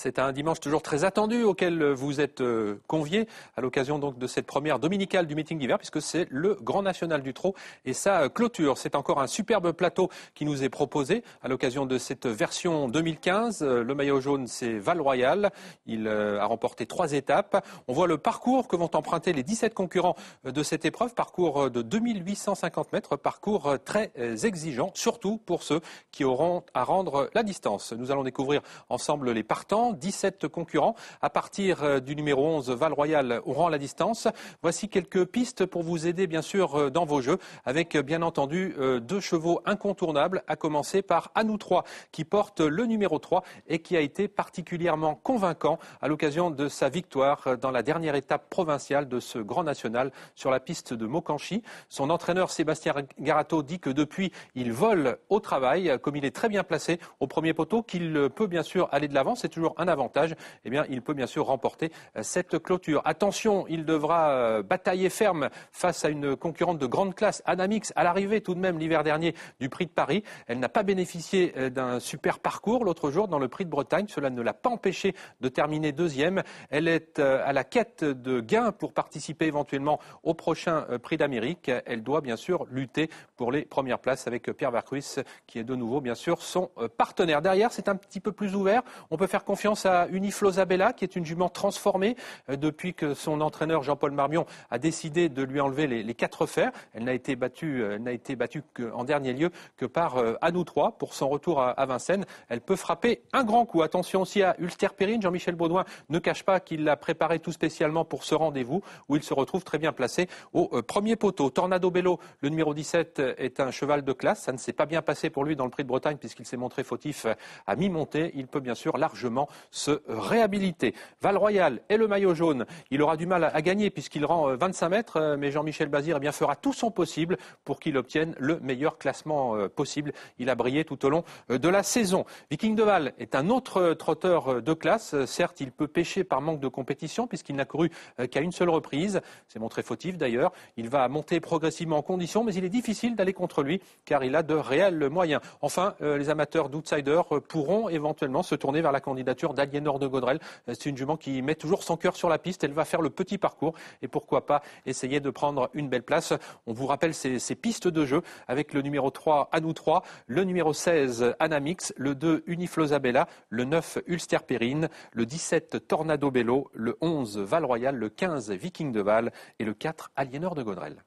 C'est un dimanche toujours très attendu auquel vous êtes euh, conviés à l'occasion donc de cette première dominicale du meeting d'hiver puisque c'est le Grand National du Trot et sa clôture. C'est encore un superbe plateau qui nous est proposé à l'occasion de cette version 2015. Euh, le maillot jaune, c'est Val-Royal. Il euh, a remporté trois étapes. On voit le parcours que vont emprunter les 17 concurrents de cette épreuve. Parcours de 2850 mètres, parcours très exigeant, surtout pour ceux qui auront à rendre la distance. Nous allons découvrir ensemble les partants 17 concurrents. À partir euh, du numéro 11, Val-Royal, au rang la distance. Voici quelques pistes pour vous aider, bien sûr, euh, dans vos jeux, avec euh, bien entendu deux chevaux incontournables, à commencer par Anou 3, qui porte le numéro 3 et qui a été particulièrement convaincant à l'occasion de sa victoire dans la dernière étape provinciale de ce Grand National sur la piste de Mokanchi. Son entraîneur Sébastien Garato dit que depuis, il vole au travail, comme il est très bien placé au premier poteau, qu'il peut bien sûr aller de l'avant. C'est toujours un avantage, eh bien, il peut bien sûr remporter euh, cette clôture. Attention, il devra euh, batailler ferme face à une concurrente de grande classe, Anamix, à l'arrivée tout de même l'hiver dernier du Prix de Paris. Elle n'a pas bénéficié euh, d'un super parcours l'autre jour dans le Prix de Bretagne. Cela ne l'a pas empêché de terminer deuxième. Elle est à la quête de gains pour participer éventuellement au prochain Prix d'Amérique. Elle doit bien sûr lutter pour les premières places avec Pierre Vercruis, qui est de nouveau bien sûr son partenaire. Derrière, c'est un petit peu plus ouvert. On peut faire confiance à Uniflo qui est une jument transformée euh, depuis que son entraîneur Jean-Paul Marmion a décidé de lui enlever les, quatre fers. Elle n'a été battue, euh, n'a été battue en dernier lieu que par euh, Anou Trois pour son retour à, Vincennes. Elle peut frapper un grand coup. Attention aussi à Ulster Perrine. Jean-Michel Baudouin ne cache pas qu'il l'a préparé tout spécialement pour ce rendez-vous où il se retrouve très bien placé au premier poteau. Tornado Bello, le numéro 17, est un cheval de classe. Ça ne s'est pas bien passé pour lui dans le Prix de Bretagne puisqu'il s'est montré fautif à mi-montée. Il peut bien sûr largement se réhabiliter. Val-Royal et le maillot jaune. Il aura du mal à gagner puisqu'il rend 25 euh, mètres, euh, mais Jean-Michel Bazir eh bien, fera tout son possible pour qu'il obtienne le meilleur classement euh, possible. Il a brillé tout au long de la saison. Viking de Val est un autre trotteur de classe. Certes, il peut pêcher par manque de compétition puisqu'il n'a couru qu'à une seule reprise. C'est montré fautif d'ailleurs. Il va monter progressivement en condition, mais il est difficile d'aller contre lui car il a de réels moyens. Enfin, les amateurs d'outsiders pourront éventuellement se tourner vers la candidature d'Aliénor de Gaudrel. Euh, c'est une jument qui met toujours son cœur sur la piste. Elle va faire le petit parcours et pourquoi pas essayer de prendre une belle place. On vous rappelle ces, pistes de jeu avec le numéro 3 Anou 3, le numéro 16 Anamix, le 2 Uniflosabella, le 9 Ulster Perrine, le 17 Tornado Bello, le 11 Val Royal, le 15 Viking de Val et le 4 Aliénor de Gaudrel.